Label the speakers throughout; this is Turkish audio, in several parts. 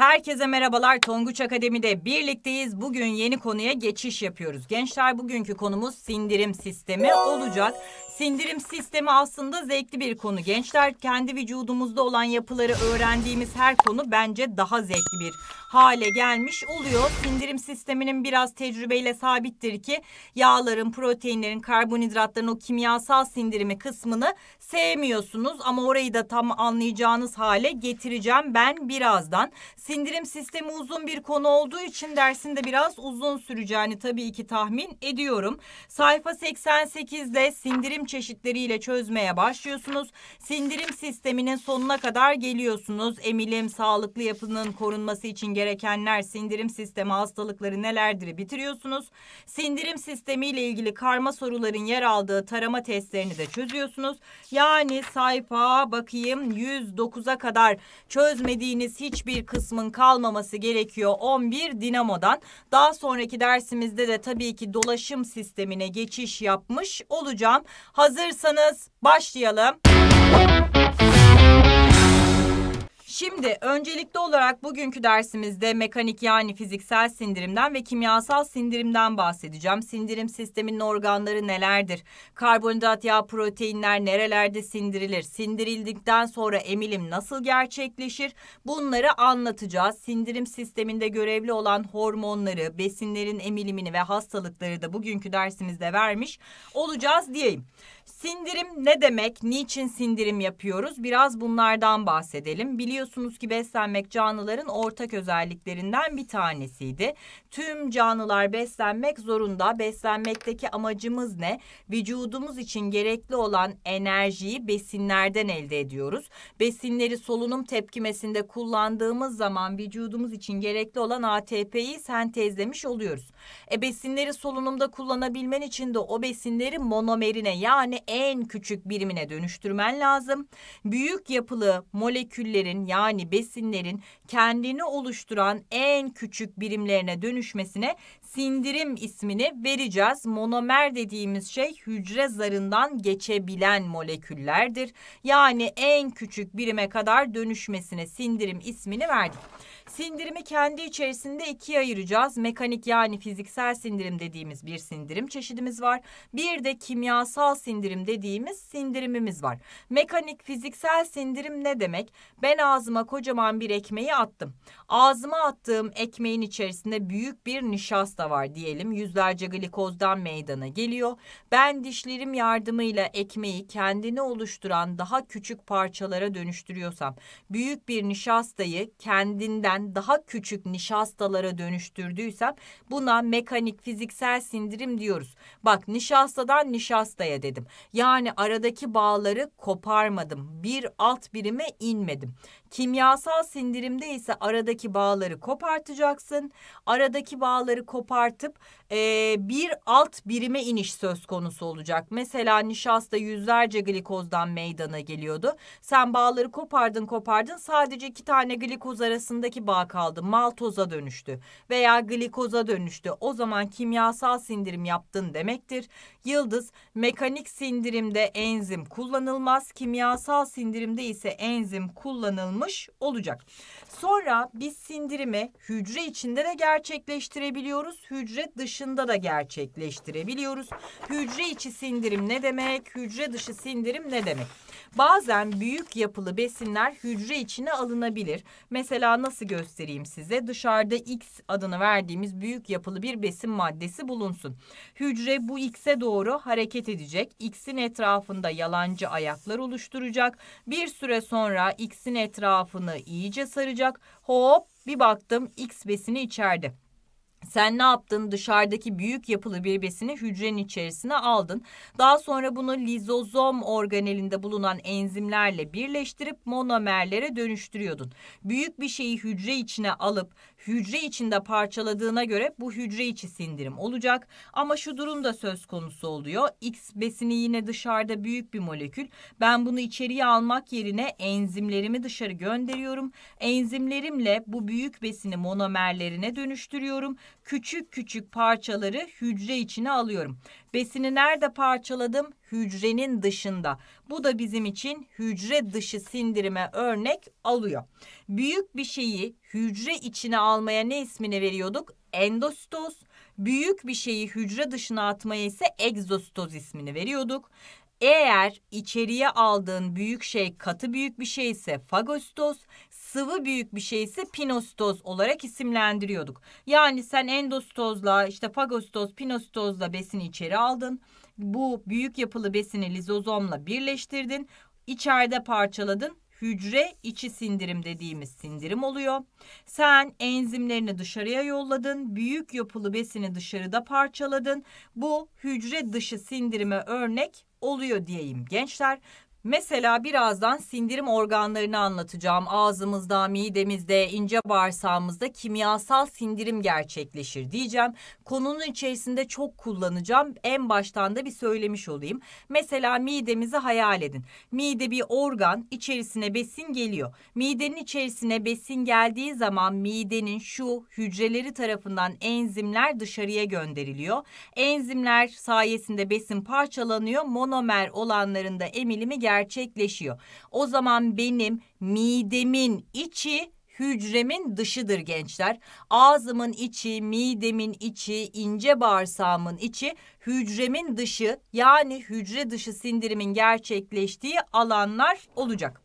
Speaker 1: Herkese merhabalar. Tonguç Akademi'de birlikteyiz. Bugün yeni konuya geçiş yapıyoruz. Gençler bugünkü konumuz sindirim sistemi olacak. Sindirim sistemi aslında zevkli bir konu. Gençler kendi vücudumuzda olan yapıları öğrendiğimiz her konu bence daha zevkli bir hale gelmiş oluyor. Sindirim sisteminin biraz tecrübeyle sabittir ki yağların, proteinlerin, karbonhidratların o kimyasal sindirimi kısmını sevmiyorsunuz ama orayı da tam anlayacağınız hale getireceğim ben birazdan. Sindirim sistemi uzun bir konu olduğu için dersinde biraz uzun süreceğini tabii ki tahmin ediyorum. Sayfa 88'de sindirim çeşitleriyle çözmeye başlıyorsunuz. Sindirim sisteminin sonuna kadar geliyorsunuz. Emilim, sağlıklı yapının korunması için gerekenler sindirim sistemi hastalıkları nelerdir bitiriyorsunuz. Sindirim sistemi ile ilgili karma soruların yer aldığı tarama testlerini de çözüyorsunuz. Yani sayfa bakayım 109'a kadar çözmediğiniz hiçbir kısmın kalmaması gerekiyor 11 Dinamo'dan. Daha sonraki dersimizde de tabii ki dolaşım sistemine geçiş yapmış olacağım. Hazırsanız başlayalım. Şimdi öncelikli olarak bugünkü dersimizde mekanik yani fiziksel sindirimden ve kimyasal sindirimden bahsedeceğim. Sindirim sisteminin organları nelerdir? Karbonhidrat, yağ, proteinler nerelerde sindirilir? Sindirildikten sonra emilim nasıl gerçekleşir? Bunları anlatacağız. Sindirim sisteminde görevli olan hormonları, besinlerin emilimini ve hastalıkları da bugünkü dersimizde vermiş olacağız diyeyim. Sindirim ne demek? Niçin sindirim yapıyoruz? Biraz bunlardan bahsedelim. Biliyorsunuz biliyorsunuz ki beslenmek canlıların ortak özelliklerinden bir tanesiydi. Tüm canlılar beslenmek zorunda. Beslenmekteki amacımız ne? Vücudumuz için gerekli olan enerjiyi besinlerden elde ediyoruz. Besinleri solunum tepkimesinde kullandığımız zaman vücudumuz için gerekli olan ATP'yi sentezlemiş oluyoruz. E besinleri solunumda kullanabilmen için de o besinleri monomerine yani en küçük birimine dönüştürmen lazım. Büyük yapılı moleküllerin yani besinlerin kendini oluşturan en küçük birimlerine dönüşmesine sindirim ismini vereceğiz. Monomer dediğimiz şey hücre zarından geçebilen moleküllerdir. Yani en küçük birime kadar dönüşmesine sindirim ismini verdik. Sindirimi kendi içerisinde ikiye ayıracağız. Mekanik yani fiziksel sindirim dediğimiz bir sindirim çeşidimiz var. Bir de kimyasal sindirim dediğimiz sindirimimiz var. Mekanik fiziksel sindirim ne demek? Ben ağzıma kocaman bir ekmeği attım. Ağzıma attığım ekmeğin içerisinde büyük bir nişasta var diyelim. Yüzlerce glikozdan meydana geliyor. Ben dişlerim yardımıyla ekmeği kendini oluşturan daha küçük parçalara dönüştürüyorsam büyük bir nişastayı kendinden ben daha küçük nişastalara dönüştürdüysem buna mekanik fiziksel sindirim diyoruz. Bak nişastadan nişastaya dedim. Yani aradaki bağları koparmadım. Bir alt birime inmedim. Kimyasal sindirimde ise aradaki bağları kopartacaksın. Aradaki bağları kopartıp e, bir alt birime iniş söz konusu olacak. Mesela nişasta yüzlerce glikozdan meydana geliyordu. Sen bağları kopardın kopardın sadece iki tane glikoz arasındaki bağ kaldı. Maltoza dönüştü veya glikoza dönüştü. O zaman kimyasal sindirim yaptın demektir. Yıldız mekanik sindirimde enzim kullanılmaz. Kimyasal sindirimde ise enzim kullanılmaz almış olacak. Sonra biz sindirimi hücre içinde de gerçekleştirebiliyoruz. Hücre dışında da gerçekleştirebiliyoruz. Hücre içi sindirim ne demek? Hücre dışı sindirim ne demek? Bazen büyük yapılı besinler hücre içine alınabilir. Mesela nasıl göstereyim size? Dışarıda X adını verdiğimiz büyük yapılı bir besin maddesi bulunsun. Hücre bu X'e doğru hareket edecek. X'in etrafında yalancı ayaklar oluşturacak. Bir süre sonra X'in etrafında etrafını iyice saracak. Hop bir baktım X besini içerdi. Sen ne yaptın? Dışarıdaki büyük yapılı bir besini hücrenin içerisine aldın. Daha sonra bunu lizozom organelinde bulunan enzimlerle birleştirip monomerlere dönüştürüyordun. Büyük bir şeyi hücre içine alıp hücre içinde parçaladığına göre bu hücre içi sindirim olacak. Ama şu durumda söz konusu oluyor. X besini yine dışarıda büyük bir molekül. Ben bunu içeriye almak yerine enzimlerimi dışarı gönderiyorum. Enzimlerimle bu büyük besini monomerlerine dönüştürüyorum. Küçük küçük parçaları hücre içine alıyorum. Besini nerede parçaladım? Hücrenin dışında. Bu da bizim için hücre dışı sindirime örnek alıyor. Büyük bir şeyi hücre içine almaya ne ismini veriyorduk? Endositoz. Büyük bir şeyi hücre dışına atmaya ise egzositoz ismini veriyorduk. Eğer içeriye aldığın büyük şey katı büyük bir şey ise fagositoz, sıvı büyük bir şeyse pinostoz olarak isimlendiriyorduk. Yani sen endostozla işte fagostoz, pinostozla besini içeri aldın. Bu büyük yapılı besini lizozomla birleştirdin. İçeride parçaladın hücre içi sindirim dediğimiz sindirim oluyor. Sen enzimlerini dışarıya yolladın, büyük yapılı besini dışarıda parçaladın. Bu hücre dışı sindirime örnek oluyor diyeyim gençler Mesela birazdan sindirim organlarını anlatacağım. Ağzımızda, midemizde, ince bağırsağımızda kimyasal sindirim gerçekleşir diyeceğim. Konunun içerisinde çok kullanacağım. En baştan da bir söylemiş olayım. Mesela midemizi hayal edin. Mide bir organ, içerisine besin geliyor. Midenin içerisine besin geldiği zaman midenin şu hücreleri tarafından enzimler dışarıya gönderiliyor. Enzimler sayesinde besin parçalanıyor. Monomer olanlarında emilimi gerçekleşiyor gerçekleşiyor. O zaman benim midemin içi hücremin dışıdır gençler. Ağzımın içi, midemin içi, ince bağırsağımın içi, hücremin dışı yani hücre dışı sindirimin gerçekleştiği alanlar olacak.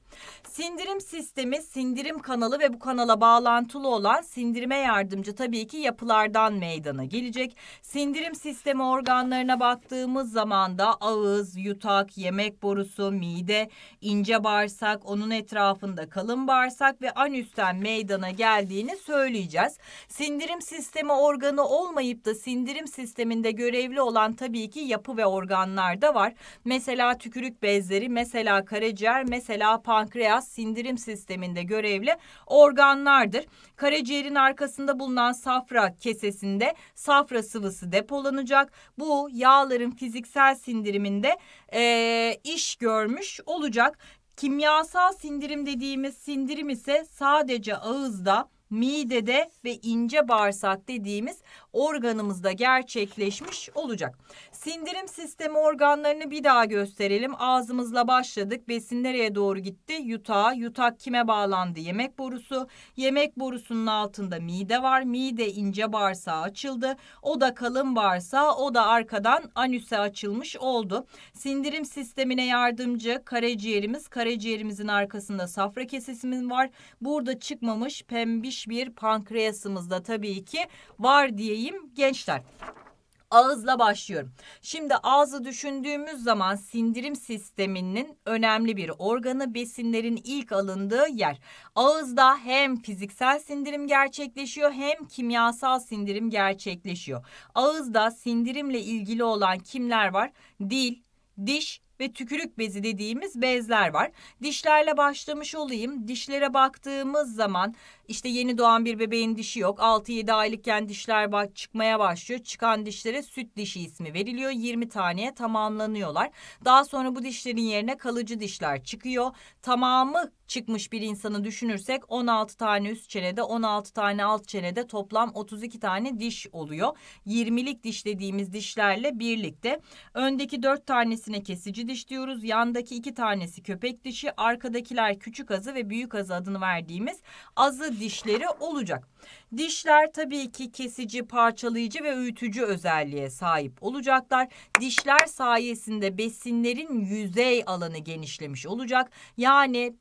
Speaker 1: Sindirim sistemi, sindirim kanalı ve bu kanala bağlantılı olan sindirime yardımcı tabii ki yapılardan meydana gelecek. Sindirim sistemi organlarına baktığımız zaman da ağız, yutak, yemek borusu, mide, ince bağırsak, onun etrafında kalın bağırsak ve anüsten meydana geldiğini söyleyeceğiz. Sindirim sistemi organı olmayıp da sindirim sisteminde görevli olan tabii ki yapı ve organlar da var. Mesela tükürük bezleri, mesela karaciğer, mesela pankreas gaz sindirim sisteminde görevli organlardır. Karaciğerin arkasında bulunan safra kesesinde safra sıvısı depolanacak. Bu yağların fiziksel sindiriminde e, iş görmüş olacak. Kimyasal sindirim dediğimiz sindirim ise sadece ağızda midede ve ince bağırsak dediğimiz organımızda gerçekleşmiş olacak. Sindirim sistemi organlarını bir daha gösterelim. Ağzımızla başladık. Besin nereye doğru gitti? Yutağa. Yutak kime bağlandı? Yemek borusu. Yemek borusunun altında mide var. Mide ince bağırsağı açıldı. O da kalın bağırsağı, o da arkadan anüse açılmış oldu. Sindirim sistemine yardımcı karaciğerimiz. Karaciğerimizin arkasında safra kesesimiz var. Burada çıkmamış pembiş bir pankreasımızda tabii ki var diyeyim gençler ağızla başlıyorum. Şimdi ağzı düşündüğümüz zaman sindirim sisteminin önemli bir organı besinlerin ilk alındığı yer. Ağızda hem fiziksel sindirim gerçekleşiyor hem kimyasal sindirim gerçekleşiyor. Ağızda sindirimle ilgili olan kimler var? Dil, diş ve tükürük bezi dediğimiz bezler var. Dişlerle başlamış olayım. Dişlere baktığımız zaman işte yeni doğan bir bebeğin dişi yok. 6-7 aylıkken dişler bak çıkmaya başlıyor. Çıkan dişlere süt dişi ismi veriliyor. 20 taneye tamamlanıyorlar. Daha sonra bu dişlerin yerine kalıcı dişler çıkıyor. Tamamı çıkmış bir insanı düşünürsek 16 tane üst çenede 16 tane alt çenede toplam 32 tane diş oluyor. 20'lik diş dediğimiz dişlerle birlikte öndeki 4 tanesine kesici diş diyoruz. Yandaki 2 tanesi köpek dişi, arkadakiler küçük azı ve büyük azı adını verdiğimiz azı dişleri olacak. Dişler tabii ki kesici, parçalayıcı ve öğütücü özelliğe sahip olacaklar. Dişler sayesinde besinlerin yüzey alanı genişlemiş olacak. Yani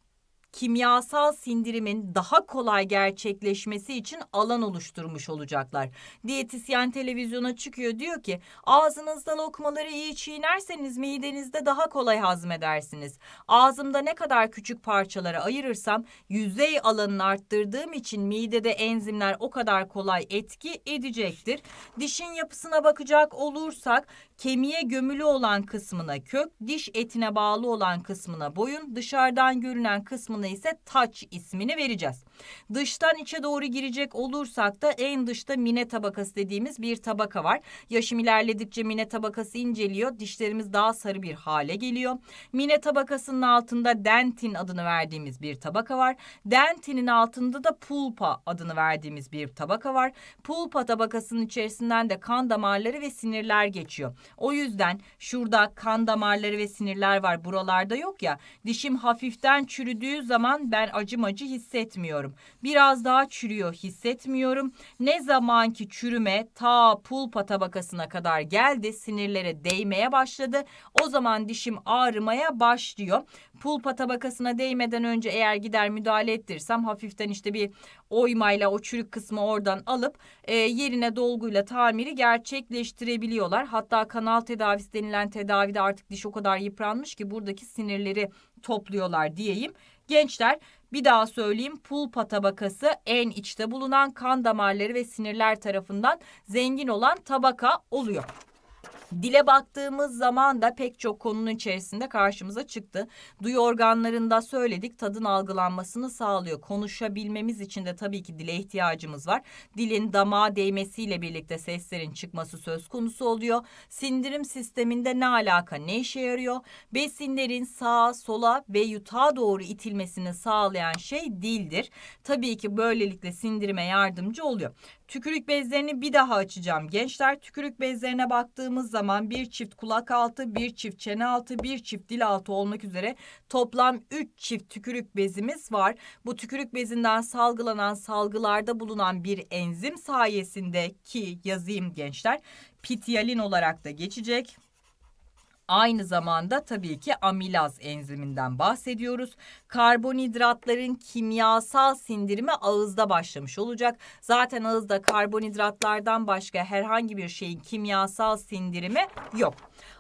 Speaker 1: kimyasal sindirimin daha kolay gerçekleşmesi için alan oluşturmuş olacaklar. Diyetisyen televizyona çıkıyor diyor ki ağzınızda lokmaları iyi çiğnerseniz midenizde daha kolay hazmedersiniz. Ağzımda ne kadar küçük parçalara ayırırsam yüzey alanını arttırdığım için midede enzimler o kadar kolay etki edecektir. Dişin yapısına bakacak olursak kemiğe gömülü olan kısmına kök, diş etine bağlı olan kısmına boyun, dışarıdan görünen kısmına ise touch ismini vereceğiz. Dıştan içe doğru girecek olursak da en dışta mine tabakası dediğimiz bir tabaka var. Yaşım ilerledikçe mine tabakası inceliyor. Dişlerimiz daha sarı bir hale geliyor. Mine tabakasının altında dentin adını verdiğimiz bir tabaka var. Dentinin altında da pulpa adını verdiğimiz bir tabaka var. Pulpa tabakasının içerisinden de kan damarları ve sinirler geçiyor. O yüzden şurada kan damarları ve sinirler var. Buralarda yok ya. Dişim hafiften çürüdüğü zaman ben acımacı hissetmiyorum. Biraz daha çürüyor hissetmiyorum. Ne zamanki çürüme ta pulpa tabakasına kadar geldi sinirlere değmeye başladı. O zaman dişim ağrımaya başlıyor. Pulpa tabakasına değmeden önce eğer gider müdahale ettirsem hafiften işte bir oymayla o çürük kısmı oradan alıp e, yerine dolguyla tamiri gerçekleştirebiliyorlar. Hatta kanal tedavisi denilen tedavide artık diş o kadar yıpranmış ki buradaki sinirleri topluyorlar diyeyim. Gençler bir daha söyleyeyim pulpa tabakası en içte bulunan kan damarları ve sinirler tarafından zengin olan tabaka oluyor. Dile baktığımız zaman da pek çok konunun içerisinde karşımıza çıktı. Duyu organlarında söyledik tadın algılanmasını sağlıyor. Konuşabilmemiz için de tabii ki dile ihtiyacımız var. Dilin damağa değmesiyle birlikte seslerin çıkması söz konusu oluyor. Sindirim sisteminde ne alaka ne işe yarıyor? Besinlerin sağa sola ve yutağa doğru itilmesini sağlayan şey dildir. Tabii ki böylelikle sindirime yardımcı oluyor. Tükürük bezlerini bir daha açacağım. Gençler tükürük bezlerine baktığımız zaman bir çift kulak altı, bir çift çene altı, bir çift dil altı olmak üzere toplam 3 çift tükürük bezimiz var. Bu tükürük bezinden salgılanan salgılarda bulunan bir enzim sayesinde ki yazayım gençler pitiyalin olarak da geçecek. Aynı zamanda tabii ki amilaz enziminden bahsediyoruz karbonhidratların kimyasal sindirimi ağızda başlamış olacak. Zaten ağızda karbonhidratlardan başka herhangi bir şeyin kimyasal sindirimi yok.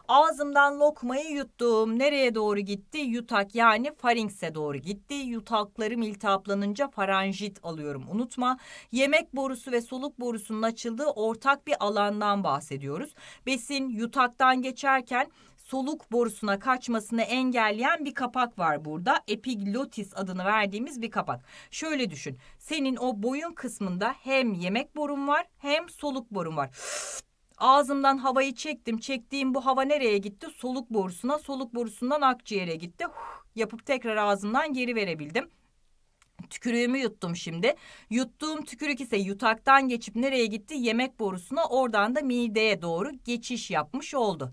Speaker 1: Ağzımdan lokmayı yuttum. Nereye doğru gitti? Yutak yani faringse doğru gitti. Yutaklarım iltihaplanınca faranjit alıyorum. Unutma. Yemek borusu ve soluk borusunun açıldığı ortak bir alandan bahsediyoruz. Besin yutaktan geçerken soluk borusuna kaçmasını engelleyen bir kapak var burada. Epiglotis adını verdiğimiz bir kapak. Şöyle düşün. Senin o boyun kısmında hem yemek borun var hem soluk borun var. Ağzımdan havayı çektim. Çektiğim bu hava nereye gitti? Soluk borusuna, soluk borusundan akciğere gitti. yapıp tekrar ağzımdan geri verebildim. Tükürüğümü yuttum şimdi. Yuttuğum tükürük ise yutaktan geçip nereye gitti? Yemek borusuna oradan da mideye doğru geçiş yapmış oldu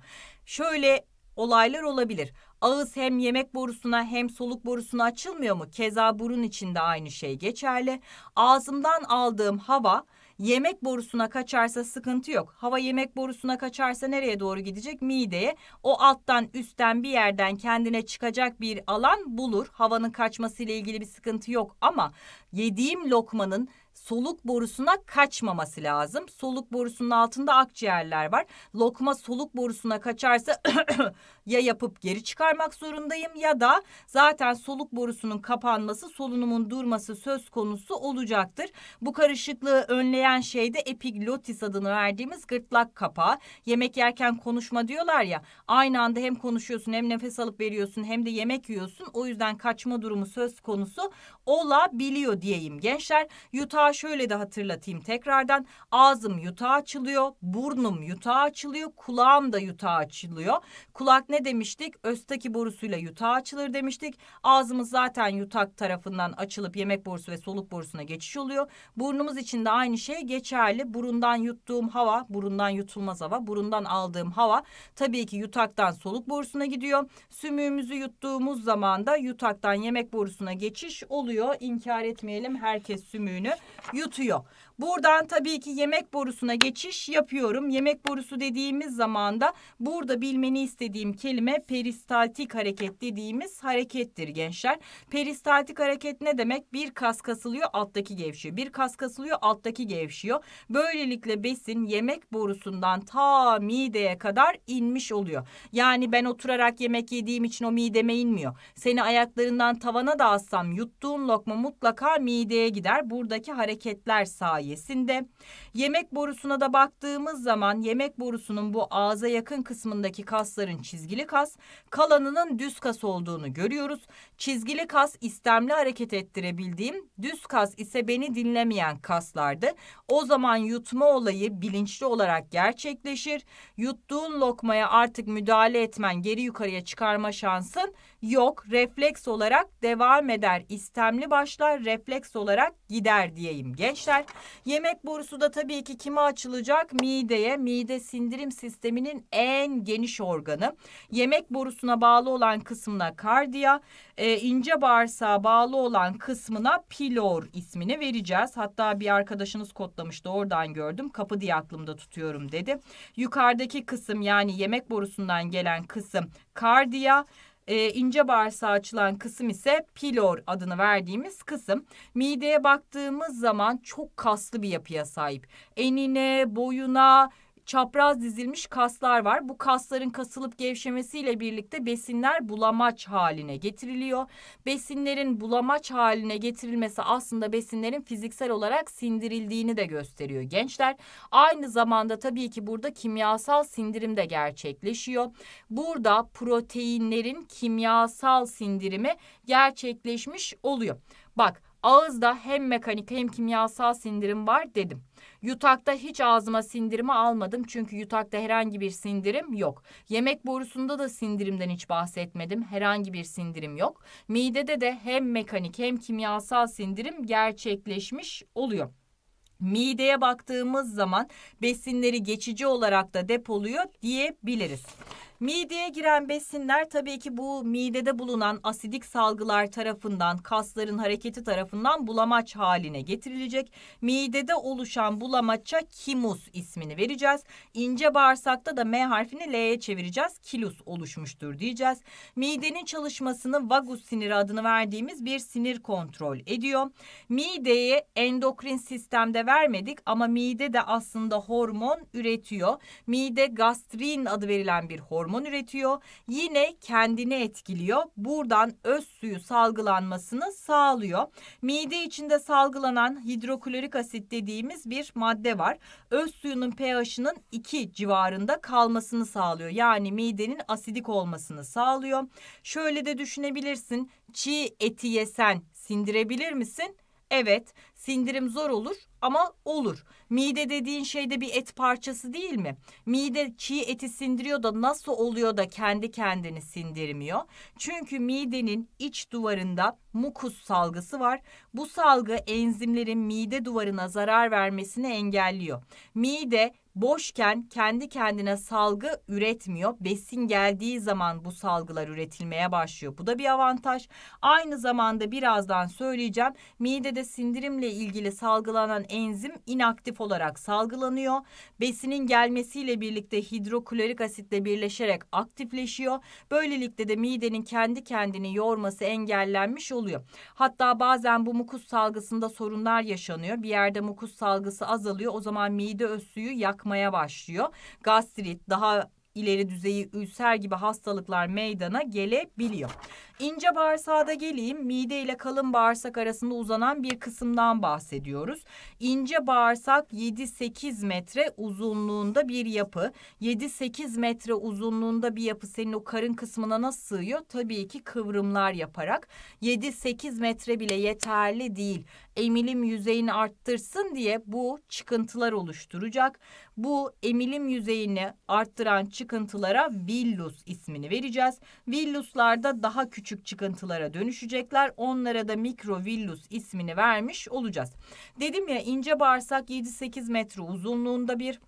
Speaker 1: şöyle olaylar olabilir. Ağız hem yemek borusuna hem soluk borusuna açılmıyor mu? Keza burun için aynı şey geçerli. Ağzımdan aldığım hava yemek borusuna kaçarsa sıkıntı yok. Hava yemek borusuna kaçarsa nereye doğru gidecek? Mideye. O alttan üstten bir yerden kendine çıkacak bir alan bulur. Havanın kaçmasıyla ilgili bir sıkıntı yok ama yediğim lokmanın soluk borusuna kaçmaması lazım. Soluk borusunun altında akciğerler var. Lokma soluk borusuna kaçarsa ya yapıp geri çıkarmak zorundayım ya da zaten soluk borusunun kapanması, solunumun durması söz konusu olacaktır. Bu karışıklığı önleyen şey de epiglotis adını verdiğimiz gırtlak kapağı. Yemek yerken konuşma diyorlar ya. Aynı anda hem konuşuyorsun hem nefes alıp veriyorsun hem de yemek yiyorsun. O yüzden kaçma durumu söz konusu olabiliyor diyeyim gençler. Yutar yutağı şöyle de hatırlatayım tekrardan. Ağzım yutağa açılıyor, burnum yutağa açılıyor, kulağım da yutağa açılıyor. Kulak ne demiştik? Östaki borusuyla yutağa açılır demiştik. Ağzımız zaten yutak tarafından açılıp yemek borusu ve soluk borusuna geçiş oluyor. Burnumuz için de aynı şey geçerli. Burundan yuttuğum hava, burundan yutulmaz hava, burundan aldığım hava tabii ki yutaktan soluk borusuna gidiyor. Sümüğümüzü yuttuğumuz zaman da yutaktan yemek borusuna geçiş oluyor. İnkar etmeyelim herkes sümüğünü yutuyor. Buradan tabii ki yemek borusuna geçiş yapıyorum. Yemek borusu dediğimiz zaman da burada bilmeni istediğim kelime peristaltik hareket dediğimiz harekettir gençler. Peristaltik hareket ne demek? Bir kas kasılıyor alttaki gevşiyor. Bir kas kasılıyor alttaki gevşiyor. Böylelikle besin yemek borusundan ta mideye kadar inmiş oluyor. Yani ben oturarak yemek yediğim için o mideme inmiyor. Seni ayaklarından tavana da assam yuttuğun lokma mutlaka mideye gider. Buradaki hareketler sayesinde sayesinde. Yemek borusuna da baktığımız zaman yemek borusunun bu ağza yakın kısmındaki kasların çizgili kas, kalanının düz kas olduğunu görüyoruz. Çizgili kas istemli hareket ettirebildiğim, düz kas ise beni dinlemeyen kaslardı. O zaman yutma olayı bilinçli olarak gerçekleşir. Yuttuğun lokmaya artık müdahale etmen, geri yukarıya çıkarma şansın Yok, refleks olarak devam eder. istemli başlar, refleks olarak gider diyeyim gençler. Yemek borusu da tabii ki kime açılacak? Mideye. Mide sindirim sisteminin en geniş organı. Yemek borusuna bağlı olan kısmına kardiya, e, ince bağırsağa bağlı olan kısmına pilor ismini vereceğiz. Hatta bir arkadaşınız kodlamıştı oradan gördüm. Kapı diye aklımda tutuyorum dedi. Yukarıdaki kısım yani yemek borusundan gelen kısım kardiya, e, ince bağırsağa açılan kısım ise pilor adını verdiğimiz kısım. Mideye baktığımız zaman çok kaslı bir yapıya sahip. Enine, boyuna, çapraz dizilmiş kaslar var. Bu kasların kasılıp gevşemesiyle birlikte besinler bulamaç haline getiriliyor. Besinlerin bulamaç haline getirilmesi aslında besinlerin fiziksel olarak sindirildiğini de gösteriyor gençler. Aynı zamanda tabii ki burada kimyasal sindirim de gerçekleşiyor. Burada proteinlerin kimyasal sindirimi gerçekleşmiş oluyor. Bak Ağızda hem mekanik hem kimyasal sindirim var dedim. Yutakta hiç ağzıma sindirimi almadım çünkü yutakta herhangi bir sindirim yok. Yemek borusunda da sindirimden hiç bahsetmedim. Herhangi bir sindirim yok. Midede de hem mekanik hem kimyasal sindirim gerçekleşmiş oluyor. Mideye baktığımız zaman besinleri geçici olarak da depoluyor diyebiliriz. Mideye giren besinler tabii ki bu midede bulunan asidik salgılar tarafından, kasların hareketi tarafından bulamaç haline getirilecek. Midede oluşan bulamaça kimus ismini vereceğiz. İnce bağırsakta da M harfini L'ye çevireceğiz. Kilus oluşmuştur diyeceğiz. Midenin çalışmasını vagus siniri adını verdiğimiz bir sinir kontrol ediyor. Mideye endokrin sistemde vermedik ama mide de aslında hormon üretiyor. Mide gastrin adı verilen bir hormon hormon üretiyor. Yine kendini etkiliyor. Buradan öz suyu salgılanmasını sağlıyor. Mide içinde salgılanan hidroklorik asit dediğimiz bir madde var. Öz suyunun pH'ının 2 civarında kalmasını sağlıyor. Yani midenin asidik olmasını sağlıyor. Şöyle de düşünebilirsin. Çiğ eti yesen sindirebilir misin? Evet, sindirim zor olur ama olur. Mide dediğin şeyde bir et parçası değil mi? Mide çiğ eti sindiriyor da nasıl oluyor da kendi kendini sindirmiyor? Çünkü midenin iç duvarında mukus salgısı var. Bu salgı enzimlerin mide duvarına zarar vermesini engelliyor. Mide boşken kendi kendine salgı üretmiyor. Besin geldiği zaman bu salgılar üretilmeye başlıyor. Bu da bir avantaj. Aynı zamanda birazdan söyleyeceğim. Midede sindirimle ilgili salgılanan enzim inaktif olarak salgılanıyor. Besinin gelmesiyle birlikte hidroklorik asitle birleşerek aktifleşiyor. Böylelikle de midenin kendi kendini yorması engellenmiş oluyor. Hatta bazen bu mukus salgısında sorunlar yaşanıyor. Bir yerde mukus salgısı azalıyor. O zaman mide öz suyu yak akmaya başlıyor. Gastrit, daha ileri düzeyi ülser gibi hastalıklar meydana gelebiliyor. İnce bağırsağa da geleyim. Mide ile kalın bağırsak arasında uzanan bir kısımdan bahsediyoruz. İnce bağırsak 7-8 metre uzunluğunda bir yapı. 7-8 metre uzunluğunda bir yapı senin o karın kısmına nasıl sığıyor? Tabii ki kıvrımlar yaparak. 7-8 metre bile yeterli değil emilim yüzeyini arttırsın diye bu çıkıntılar oluşturacak. Bu emilim yüzeyini arttıran çıkıntılara villus ismini vereceğiz. Villuslar da daha küçük çıkıntılara dönüşecekler. Onlara da mikrovillus ismini vermiş olacağız. Dedim ya ince bağırsak 7-8 metre uzunluğunda bir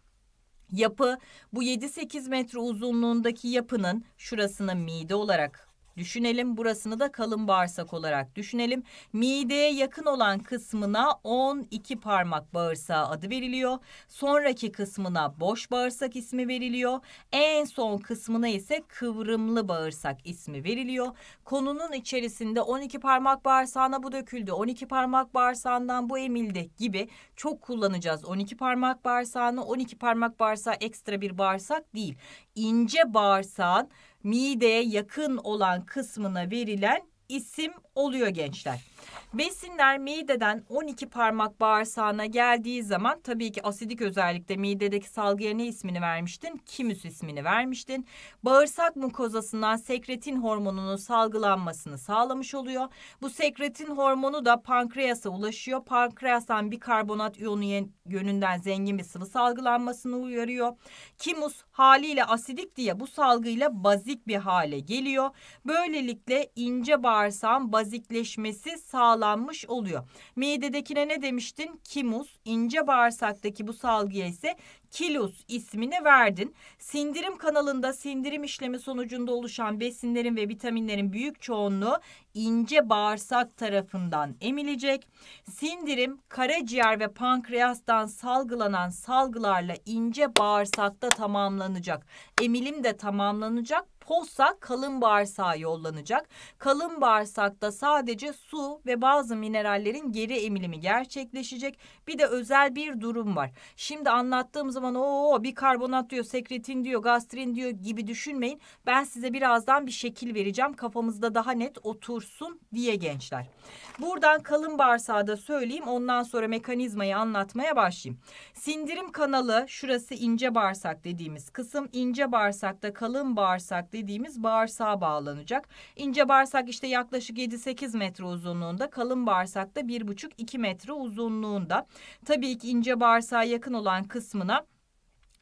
Speaker 1: yapı. Bu 7-8 metre uzunluğundaki yapının şurasını mide olarak düşünelim. Burasını da kalın bağırsak olarak düşünelim. Mideye yakın olan kısmına 12 parmak bağırsağı adı veriliyor. Sonraki kısmına boş bağırsak ismi veriliyor. En son kısmına ise kıvrımlı bağırsak ismi veriliyor. Konunun içerisinde 12 parmak bağırsağına bu döküldü. 12 parmak bağırsağından bu emildi gibi çok kullanacağız. 12 parmak bağırsağını 12 parmak bağırsağı ekstra bir bağırsak değil. İnce bağırsağın mideye yakın olan kısmına verilen isim oluyor gençler. Besinler mideden 12 parmak bağırsağına geldiği zaman tabii ki asidik özellikle midedeki salgıya ne ismini vermiştin? Kimüs ismini vermiştin. Bağırsak mukozasından sekretin hormonunun salgılanmasını sağlamış oluyor. Bu sekretin hormonu da pankreasa ulaşıyor. Pankreastan bir karbonat iyonu yönünden zengin bir sıvı salgılanmasını uyarıyor. Kimus haliyle asidik diye bu salgıyla bazik bir hale geliyor. Böylelikle ince bağırsağın bazikleşmesi sağlanmış oluyor. Midedekine ne demiştin? Kimus. ince bağırsaktaki bu salgıya ise kilus ismini verdin. Sindirim kanalında sindirim işlemi sonucunda oluşan besinlerin ve vitaminlerin büyük çoğunluğu ince bağırsak tarafından emilecek. Sindirim karaciğer ve pankreastan salgılanan salgılarla ince bağırsakta tamamlanacak. Emilim de tamamlanacak Posa kalın bağırsağa yollanacak. Kalın bağırsakta sadece su ve bazı minerallerin geri emilimi gerçekleşecek. Bir de özel bir durum var. Şimdi anlattığım zaman zaman o bikarbonat diyor, sekretin diyor, gastrin diyor gibi düşünmeyin. Ben size birazdan bir şekil vereceğim. Kafamızda daha net otursun diye gençler. Buradan kalın bağırsağı da söyleyeyim. Ondan sonra mekanizmayı anlatmaya başlayayım. Sindirim kanalı şurası ince bağırsak dediğimiz kısım. ince bağırsakta kalın bağırsak dediğimiz bağırsağa bağlanacak. İnce bağırsak işte yaklaşık 7-8 metre uzunluğunda. Kalın bağırsakta 1,5-2 metre uzunluğunda. Tabii ki ince bağırsağa yakın olan kısmına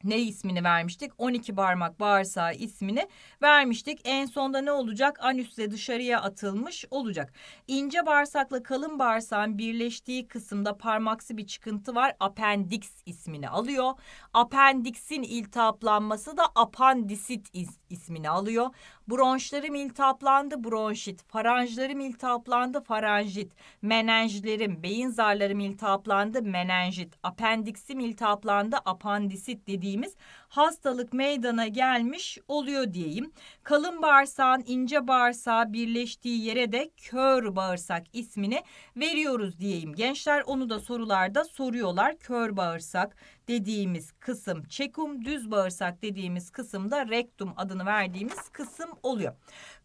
Speaker 1: ne ismini vermiştik? 12 parmak bağırsağı ismini vermiştik. En sonda ne olacak? Anüsle dışarıya atılmış olacak. İnce bağırsakla kalın bağırsağın birleştiği kısımda parmaksı bir çıkıntı var. Appendix ismini alıyor. Appendix'in iltihaplanması da apandisit is ismini alıyor. Bronşlarım iltihaplandı, bronşit. Faranjlarım iltihaplandı, faranjit. Menenjlerim, beyin zarlarım iltihaplandı, menenjit. Apendiksim iltihaplandı, apandisit dediğimiz hastalık meydana gelmiş oluyor diyeyim. Kalın bağırsağın ince bağırsağı birleştiği yere de kör bağırsak ismini veriyoruz diyeyim. Gençler onu da sorularda soruyorlar. Kör bağırsak dediğimiz kısım çekum, düz bağırsak dediğimiz kısım da rektum adını verdiğimiz kısım oluyor.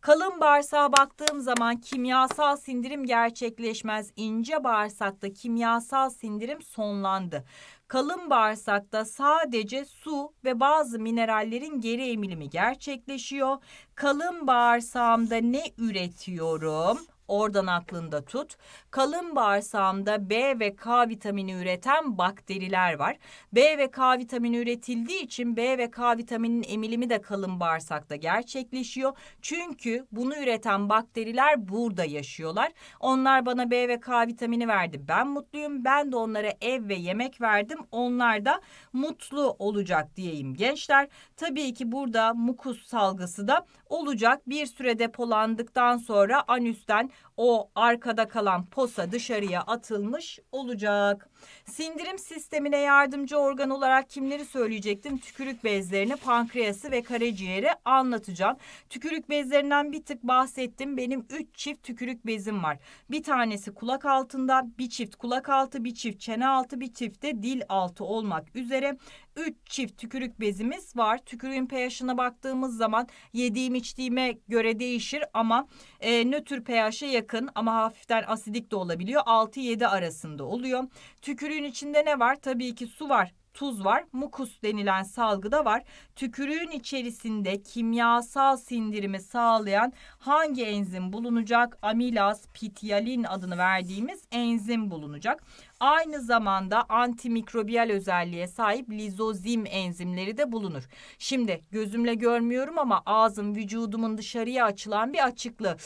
Speaker 1: Kalın bağırsağa baktığım zaman kimyasal sindirim gerçekleşmez. İnce bağırsakta kimyasal sindirim sonlandı. Kalın bağırsakta sadece su ve bazı minerallerin geri emilimi gerçekleşiyor. Kalın bağırsağımda ne üretiyorum? Oradan aklında tut. Kalın bağırsamda B ve K vitamini üreten bakteriler var. B ve K vitamini üretildiği için B ve K vitaminin emilimi de kalın bağırsakta gerçekleşiyor. Çünkü bunu üreten bakteriler burada yaşıyorlar. Onlar bana B ve K vitamini verdi. Ben mutluyum. Ben de onlara ev ve yemek verdim. Onlar da mutlu olacak diyeyim gençler. Tabii ki burada mukus salgısı da olacak. Bir süre depolandıktan sonra anüsten o arkada kalan posa dışarıya atılmış olacak. Sindirim sistemine yardımcı organ olarak kimleri söyleyecektim? Tükürük bezlerini, pankreası ve karaciğeri anlatacağım. Tükürük bezlerinden bir tık bahsettim. Benim 3 çift tükürük bezim var. Bir tanesi kulak altında, bir çift kulak altı, bir çift çene altı, bir çift de dil altı olmak üzere 3 çift tükürük bezimiz var. Tükürüğün pH'ına baktığımız zaman yediğim içtiğime göre değişir ama e, nötr pH'e yakın ama hafiften asidik de olabiliyor. 6-7 arasında oluyor. Tükürük Tükürüğün içinde ne var? Tabii ki su var tuz var. Mukus denilen salgı da var. Tükürüğün içerisinde kimyasal sindirimi sağlayan hangi enzim bulunacak? Amilaz pityalin adını verdiğimiz enzim bulunacak. Aynı zamanda antimikrobiyal özelliğe sahip lizozim enzimleri de bulunur. Şimdi gözümle görmüyorum ama ağzım vücudumun dışarıya açılan bir açıklığı.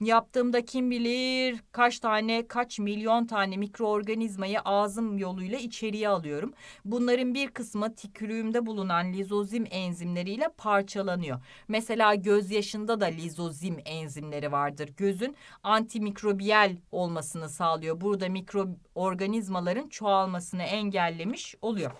Speaker 1: Yaptığımda kim bilir kaç tane kaç milyon tane mikroorganizmayı ağzım yoluyla içeriye alıyorum. Bunları Bunların bir kısmı tükürüğümde bulunan lizozim enzimleriyle parçalanıyor. Mesela gözyaşında da lizozim enzimleri vardır. Gözün antimikrobiyel olmasını sağlıyor. Burada mikroorganizmaların çoğalmasını engellemiş oluyor.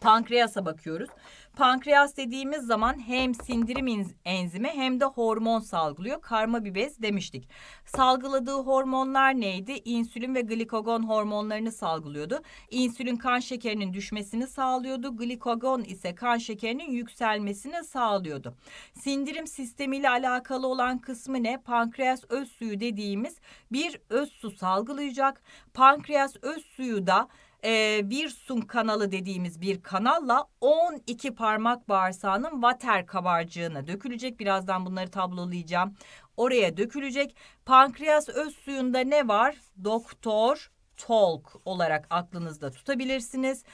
Speaker 1: Pankreasa bakıyoruz. Pankreas dediğimiz zaman hem sindirim enzimi hem de hormon salgılıyor. Karma bir demiştik. Salgıladığı hormonlar neydi? İnsülin ve glikogon hormonlarını salgılıyordu. İnsülin kan şekerinin düşmesini sağlıyordu. Glikogon ise kan şekerinin yükselmesini sağlıyordu. Sindirim sistemiyle alakalı olan kısmı ne? Pankreas öz suyu dediğimiz bir öz su salgılayacak. Pankreas öz suyu da e, ee, Virsun kanalı dediğimiz bir kanalla 12 parmak bağırsağının vater kabarcığına dökülecek. Birazdan bunları tablolayacağım. Oraya dökülecek. Pankreas öz suyunda ne var? Doktor Tolk olarak aklınızda tutabilirsiniz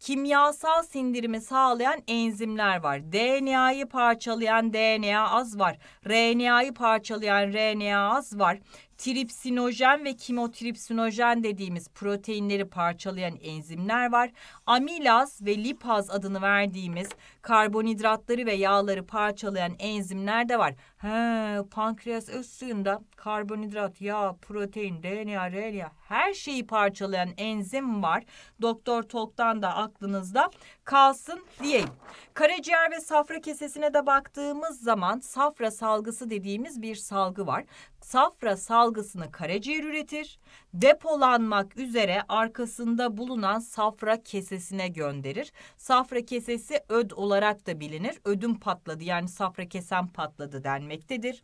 Speaker 1: kimyasal sindirimi sağlayan enzimler var. DNA'yı parçalayan DNA az var. RNA'yı parçalayan RNA az var tripsinojen ve kimotripsinojen dediğimiz proteinleri parçalayan enzimler var. Amilaz ve lipaz adını verdiğimiz karbonhidratları ve yağları parçalayan enzimler de var. He, pankreas öz suyunda karbonhidrat, yağ, protein, DNA, RNA her şeyi parçalayan enzim var. Doktor Tok'tan da aklınızda kalsın diyeyim. Karaciğer ve safra kesesine de baktığımız zaman safra salgısı dediğimiz bir salgı var safra salgısını karaciğer üretir, depolanmak üzere arkasında bulunan safra kesesine gönderir. Safra kesesi öd olarak da bilinir. Ödüm patladı yani safra kesen patladı denmektedir.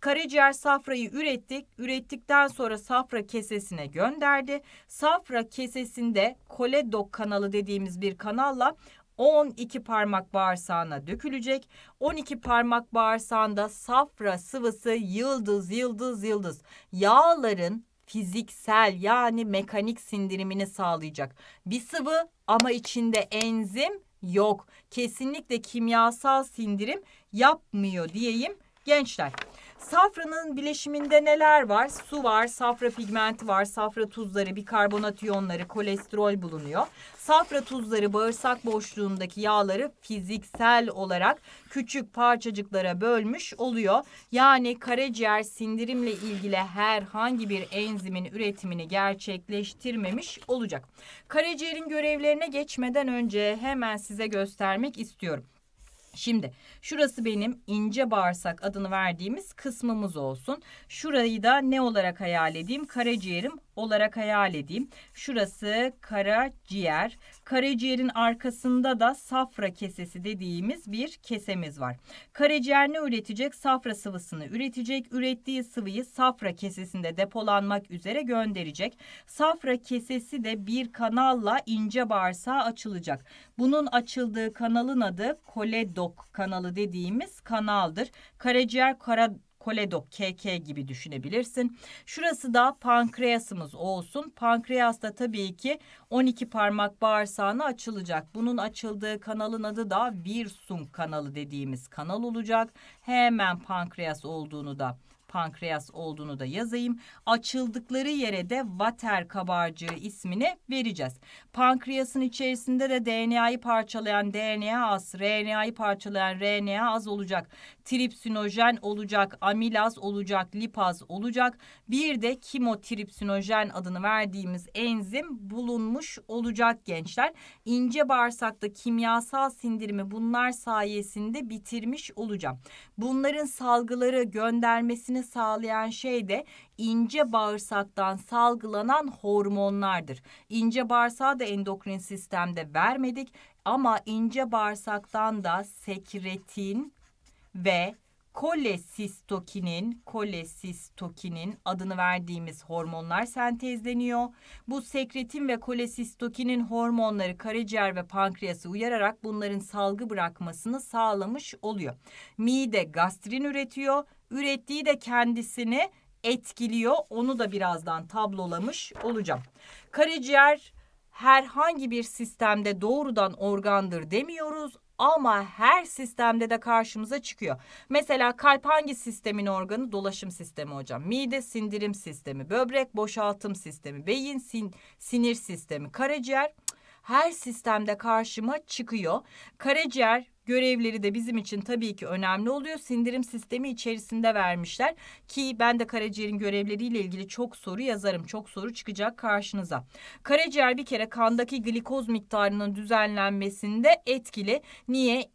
Speaker 1: Karaciğer safrayı ürettik. Ürettikten sonra safra kesesine gönderdi. Safra kesesinde koledok kanalı dediğimiz bir kanalla 12 parmak bağırsağına dökülecek. 12 parmak bağırsağında safra sıvısı yıldız yıldız yıldız yağların fiziksel yani mekanik sindirimini sağlayacak. Bir sıvı ama içinde enzim yok. Kesinlikle kimyasal sindirim yapmıyor diyeyim gençler. Safranın bileşiminde neler var? Su var, safra pigmenti var, safra tuzları, bikarbonat iyonları, kolesterol bulunuyor. Safra tuzları bağırsak boşluğundaki yağları fiziksel olarak küçük parçacıklara bölmüş oluyor. Yani karaciğer sindirimle ilgili herhangi bir enzimin üretimini gerçekleştirmemiş olacak. Karaciğerin görevlerine geçmeden önce hemen size göstermek istiyorum. Şimdi şurası benim ince bağırsak adını verdiğimiz kısmımız olsun. Şurayı da ne olarak hayal edeyim? Karaciğerim olarak hayal edeyim. Şurası karaciğer. Karaciğerin arkasında da safra kesesi dediğimiz bir kesemiz var. Karaciğer ne üretecek? Safra sıvısını üretecek. Ürettiği sıvıyı safra kesesinde depolanmak üzere gönderecek. Safra kesesi de bir kanalla ince bağırsağa açılacak. Bunun açıldığı kanalın adı koledok kanalı dediğimiz kanaldır. Karaciğer kara koledo KK gibi düşünebilirsin. Şurası da pankreasımız olsun. Pankreas da tabii ki 12 parmak bağırsağına açılacak. Bunun açıldığı kanalın adı da Virsung kanalı dediğimiz kanal olacak. Hemen pankreas olduğunu da pankreas olduğunu da yazayım. Açıldıkları yere de Water kabarcığı ismini vereceğiz. Pankreasın içerisinde de DNA'yı parçalayan DNA az, RNA'yı parçalayan RNA az olacak tripsinojen olacak, amilaz olacak, lipaz olacak. Bir de kimotripsinojen adını verdiğimiz enzim bulunmuş olacak gençler. İnce bağırsakta kimyasal sindirimi bunlar sayesinde bitirmiş olacağım. Bunların salgıları göndermesini sağlayan şey de ince bağırsaktan salgılanan hormonlardır. İnce bağırsağı da endokrin sistemde vermedik ama ince bağırsaktan da sekretin ve kolesistokinin kolesistokinin adını verdiğimiz hormonlar sentezleniyor. Bu sekretin ve kolesistokinin hormonları karaciğer ve pankreası uyararak bunların salgı bırakmasını sağlamış oluyor. Mide gastrin üretiyor. Ürettiği de kendisini etkiliyor. Onu da birazdan tablolamış olacağım. Karaciğer herhangi bir sistemde doğrudan organdır demiyoruz ama her sistemde de karşımıza çıkıyor. Mesela kalp hangi sistemin organı? Dolaşım sistemi hocam. Mide sindirim sistemi, böbrek boşaltım sistemi, beyin sin sinir sistemi, karaciğer her sistemde karşıma çıkıyor. Karaciğer görevleri de bizim için tabii ki önemli oluyor. Sindirim sistemi içerisinde vermişler ki ben de karaciğerin görevleriyle ilgili çok soru yazarım. Çok soru çıkacak karşınıza. Karaciğer bir kere kandaki glikoz miktarının düzenlenmesinde etkili. Niye?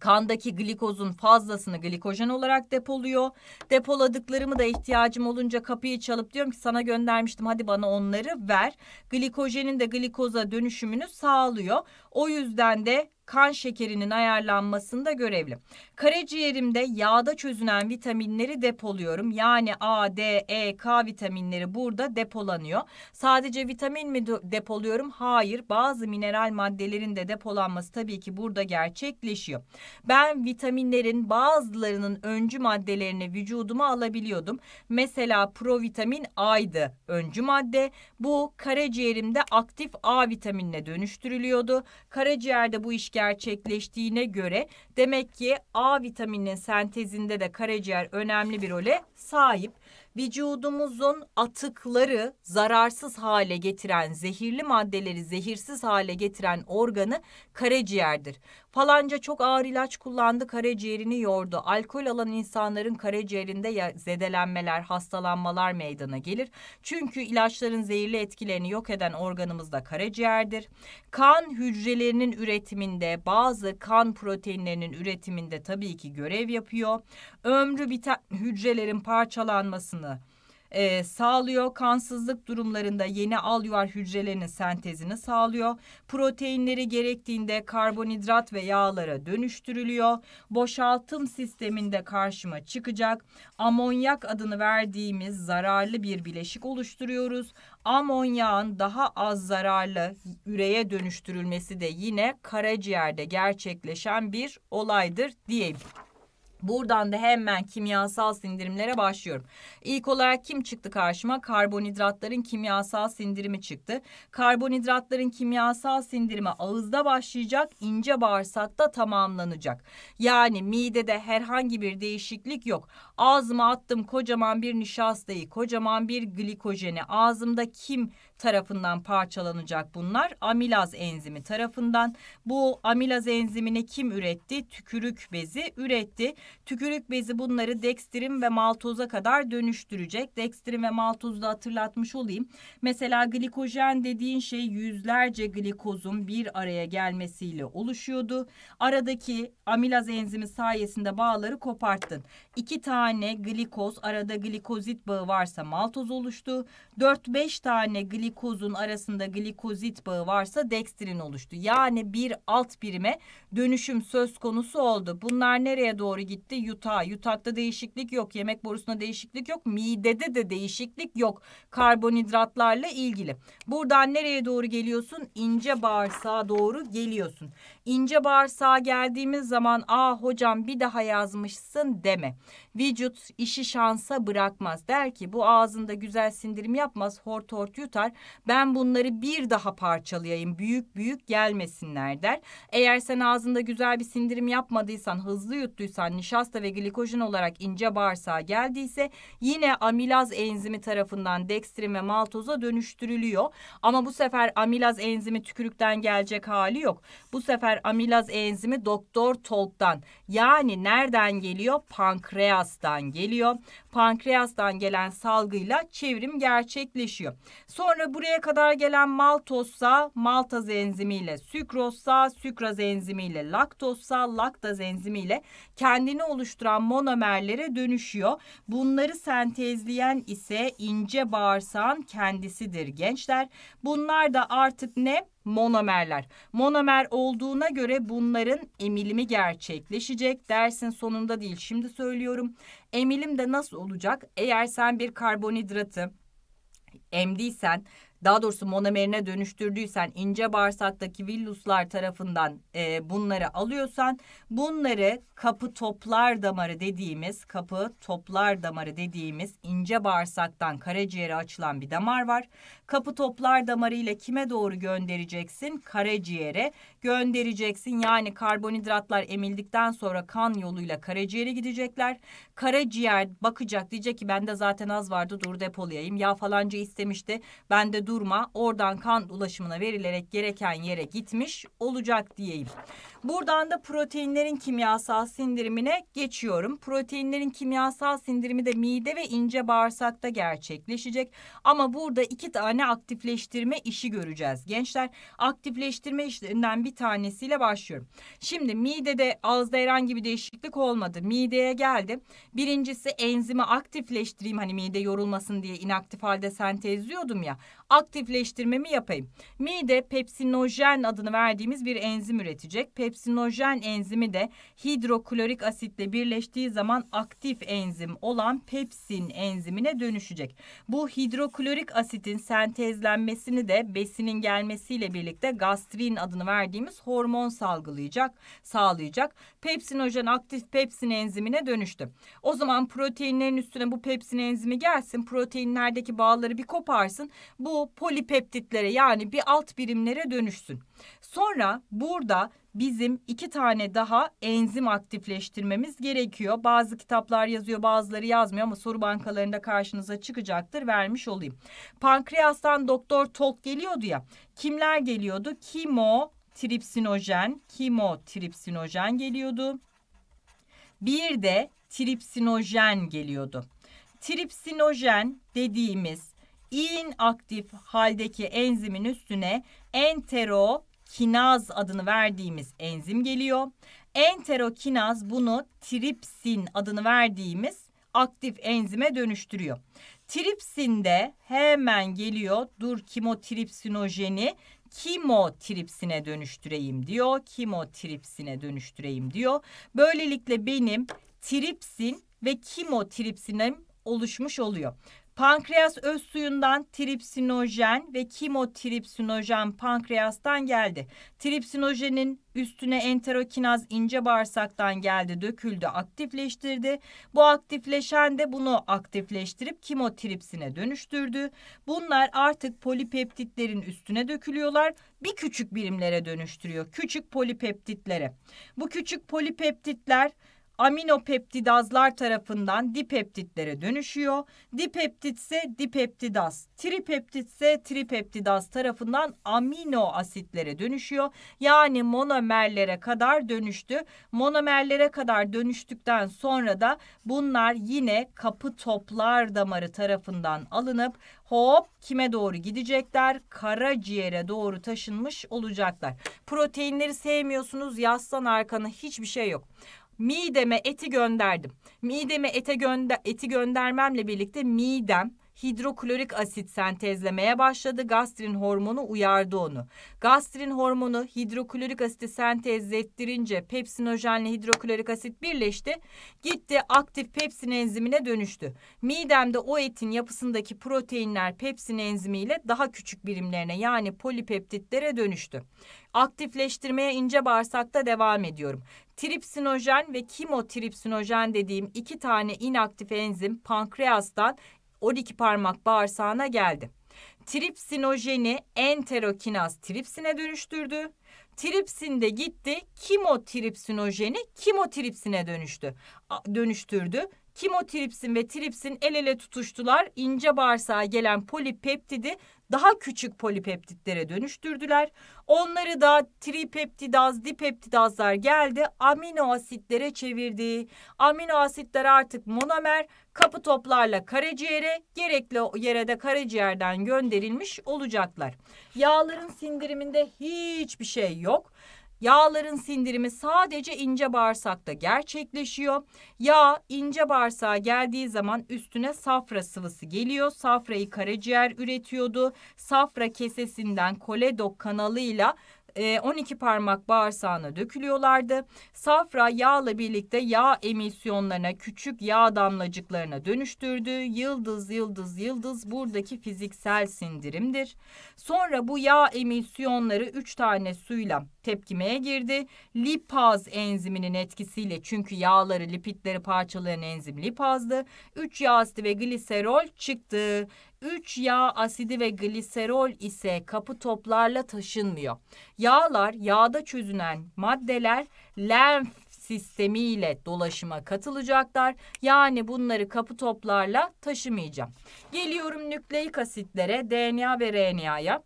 Speaker 1: Kandaki glikozun fazlasını glikojen olarak depoluyor. Depoladıklarımı da ihtiyacım olunca kapıyı çalıp diyorum ki sana göndermiştim hadi bana onları ver. Glikojenin de glikoza dönüşümünü sağlıyor. O yüzden de kan şekerinin ayarlanmasında görevli. Karaciğerimde yağda çözünen vitaminleri depoluyorum. Yani A, D, E, K vitaminleri burada depolanıyor. Sadece vitamin mi depoluyorum? Hayır. Bazı mineral maddelerin de depolanması tabii ki burada gerçekleşiyor. Ben vitaminlerin bazılarının öncü maddelerini vücuduma alabiliyordum. Mesela provitamin A'ydı öncü madde. Bu karaciğerimde aktif A vitaminine dönüştürülüyordu. Karaciğerde bu iş gerçekleştiğine göre demek ki A vitamininin sentezinde de karaciğer önemli bir role sahip vücudumuzun atıkları zararsız hale getiren, zehirli maddeleri zehirsiz hale getiren organı karaciğerdir. Falanca çok ağır ilaç kullandı, karaciğerini yordu. Alkol alan insanların karaciğerinde zedelenmeler, hastalanmalar meydana gelir. Çünkü ilaçların zehirli etkilerini yok eden organımız da karaciğerdir. Kan hücrelerinin üretiminde, bazı kan proteinlerinin üretiminde tabii ki görev yapıyor. Ömrü biten hücrelerin parçalanması oluşmasını e, sağlıyor. Kansızlık durumlarında yeni al hücrelerinin sentezini sağlıyor. Proteinleri gerektiğinde karbonhidrat ve yağlara dönüştürülüyor. Boşaltım sisteminde karşıma çıkacak. Amonyak adını verdiğimiz zararlı bir bileşik oluşturuyoruz. Amonyağın daha az zararlı üreye dönüştürülmesi de yine karaciğerde gerçekleşen bir olaydır diyeyim. Buradan da hemen kimyasal sindirimlere başlıyorum. İlk olarak kim çıktı karşıma? Karbonhidratların kimyasal sindirimi çıktı. Karbonhidratların kimyasal sindirimi ağızda başlayacak, ince bağırsakta tamamlanacak. Yani midede herhangi bir değişiklik yok. Ağzıma attım kocaman bir nişastayı, kocaman bir glikojeni. Ağzımda kim tarafından parçalanacak bunlar? Amilaz enzimi tarafından. Bu amilaz enzimini kim üretti? Tükürük bezi üretti. Tükürük bezi bunları dekstrin ve maltoza kadar dönüştürecek. Dekstrin ve maltozu da hatırlatmış olayım. Mesela glikojen dediğin şey yüzlerce glikozun bir araya gelmesiyle oluşuyordu. Aradaki amilaz enzimi sayesinde bağları koparttın. İki tane tane glikoz arada glikozit bağı varsa maltoz oluştu. 4-5 tane glikozun arasında glikozit bağı varsa dekstrin oluştu. Yani bir alt birime dönüşüm söz konusu oldu. Bunlar nereye doğru gitti? Yuta. Yutakta değişiklik yok. Yemek borusunda değişiklik yok. Midede de değişiklik yok. Karbonhidratlarla ilgili. Buradan nereye doğru geliyorsun? İnce bağırsağa doğru geliyorsun. İnce bağırsağa geldiğimiz zaman "Aa hocam bir daha yazmışsın." deme. Vücut vücut işi şansa bırakmaz. Der ki bu ağzında güzel sindirim yapmaz hort hort yutar. Ben bunları bir daha parçalayayım büyük büyük gelmesinler der. Eğer sen ağzında güzel bir sindirim yapmadıysan hızlı yuttuysan nişasta ve glikojen olarak ince bağırsağa geldiyse yine amilaz enzimi tarafından dekstrin ve maltoza dönüştürülüyor. Ama bu sefer amilaz enzimi tükürükten gelecek hali yok. Bu sefer amilaz enzimi doktor tolktan yani nereden geliyor? Pankreasta Kıbrıs'tan geliyor pankreastan gelen salgıyla çevrim gerçekleşiyor. Sonra buraya kadar gelen maltozsa maltaz enzimiyle, sükrozsa sükraz enzimiyle, laktozsa laktaz enzimiyle kendini oluşturan monomerlere dönüşüyor. Bunları sentezleyen ise ince bağırsağın kendisidir gençler. Bunlar da artık ne? monomerler. Monomer olduğuna göre bunların emilimi gerçekleşecek. Dersin sonunda değil şimdi söylüyorum emilim de nasıl olacak? Eğer sen bir karbonhidratı emdiysen daha doğrusu monomerine dönüştürdüysen ince bağırsaktaki villuslar tarafından e, bunları alıyorsan bunları kapı toplar damarı dediğimiz kapı toplar damarı dediğimiz ince bağırsaktan karaciğere açılan bir damar var. Kapı toplar damarı ile kime doğru göndereceksin? Karaciğere göndereceksin. Yani karbonhidratlar emildikten sonra kan yoluyla karaciğere gidecekler. Karaciğer bakacak diyecek ki bende zaten az vardı dur depolayayım. Ya falanca istemişti bende durma oradan kan ulaşımına verilerek gereken yere gitmiş olacak diyeyim. Buradan da proteinlerin kimyasal sindirimine geçiyorum. Proteinlerin kimyasal sindirimi de mide ve ince bağırsakta gerçekleşecek. Ama burada iki tane aktifleştirme işi göreceğiz. Gençler aktifleştirme işlerinden bir tanesiyle başlıyorum. Şimdi midede ağızda herhangi bir değişiklik olmadı. Mideye geldim. Birincisi enzimi aktifleştireyim. Hani mide yorulmasın diye inaktif halde sentezliyordum ya aktifleştirmemi yapayım. Mide pepsinojen adını verdiğimiz bir enzim üretecek. Pepsinojen enzimi de hidroklorik asitle birleştiği zaman aktif enzim olan pepsin enzimine dönüşecek. Bu hidroklorik asitin sentezlenmesini de besinin gelmesiyle birlikte gastrin adını verdiğimiz hormon salgılayacak, sağlayacak. Pepsinojen aktif pepsin enzimine dönüştü. O zaman proteinlerin üstüne bu pepsin enzimi gelsin. Proteinlerdeki bağları bir koparsın. Bu bu polipeptitlere yani bir alt birimlere dönüşsün. Sonra burada bizim iki tane daha enzim aktifleştirmemiz gerekiyor. Bazı kitaplar yazıyor bazıları yazmıyor ama soru bankalarında karşınıza çıkacaktır vermiş olayım. Pankreastan doktor Tolk geliyordu ya kimler geliyordu? Kimo tripsinojen, kimo tripsinojen geliyordu. Bir de tripsinojen geliyordu. Tripsinojen dediğimiz inaktif haldeki enzimin üstüne enterokinaz adını verdiğimiz enzim geliyor. Enterokinaz bunu tripsin adını verdiğimiz aktif enzime dönüştürüyor. Tripsin de hemen geliyor dur kimotripsinojeni kimotripsine dönüştüreyim diyor. Kimotripsine dönüştüreyim diyor. Böylelikle benim tripsin ve kimotripsinim oluşmuş oluyor. Pankreas öz suyundan tripsinojen ve kimotripsinojen pankreastan geldi. Tripsinojenin üstüne enterokinaz ince bağırsaktan geldi, döküldü, aktifleştirdi. Bu aktifleşen de bunu aktifleştirip kimotripsine dönüştürdü. Bunlar artık polipeptitlerin üstüne dökülüyorlar. Bir küçük birimlere dönüştürüyor. Küçük polipeptitlere. Bu küçük polipeptitler aminopeptidazlar tarafından dipeptitlere dönüşüyor. Dipeptit ise dipeptidaz, tripeptit ise tripeptidaz tarafından amino asitlere dönüşüyor. Yani monomerlere kadar dönüştü. Monomerlere kadar dönüştükten sonra da bunlar yine kapı toplar damarı tarafından alınıp hop kime doğru gidecekler? Karaciğere doğru taşınmış olacaklar. Proteinleri sevmiyorsunuz, yaslan arkana hiçbir şey yok mideme eti gönderdim. Mideme ete gönder eti göndermemle birlikte midem hidroklorik asit sentezlemeye başladı. Gastrin hormonu uyardı onu. Gastrin hormonu hidroklorik asiti sentezlettirince pepsinojenle hidroklorik asit birleşti. Gitti aktif pepsin enzimine dönüştü. Midemde o etin yapısındaki proteinler pepsin enzimiyle daha küçük birimlerine yani polipeptitlere dönüştü. Aktifleştirmeye ince bağırsakta devam ediyorum. Tripsinojen ve kimotripsinojen dediğim iki tane inaktif enzim pankreastan 12 parmak bağırsağına geldi. Tripsinojeni enterokinaz tripsine dönüştürdü. Tripsin de gitti kimotripsinojeni kimotripsine dönüştü. dönüştürdü. Kimotripsin ve tripsin el ele tutuştular. İnce bağırsağa gelen polipeptidi daha küçük polipeptitlere dönüştürdüler. Onları da tripeptidaz, dipeptidazlar geldi amino asitlere çevirdi. Amino asitler artık monomer kapı toplarla karaciğere gerekli yere de karaciğerden gönderilmiş olacaklar. Yağların sindiriminde hiçbir şey yok. Yağların sindirimi sadece ince bağırsakta gerçekleşiyor. Yağ ince bağırsağa geldiği zaman üstüne safra sıvısı geliyor. Safrayı karaciğer üretiyordu. Safra kesesinden koledok kanalıyla e, 12 parmak bağırsağına dökülüyorlardı. Safra yağla birlikte yağ emisyonlarına, küçük yağ damlacıklarına dönüştürdü. Yıldız, yıldız, yıldız buradaki fiziksel sindirimdir. Sonra bu yağ emisyonları 3 tane suyla tepkimeye girdi. Lipaz enziminin etkisiyle çünkü yağları, lipitleri parçalayan enzim lipazdı. 3 yağ asidi ve gliserol çıktı. 3 yağ asidi ve gliserol ise kapı toplarla taşınmıyor. Yağlar, yağda çözünen maddeler lenf sistemiyle dolaşıma katılacaklar. Yani bunları kapı toplarla taşımayacağım. Geliyorum nükleik asitlere, DNA ve RNA'ya.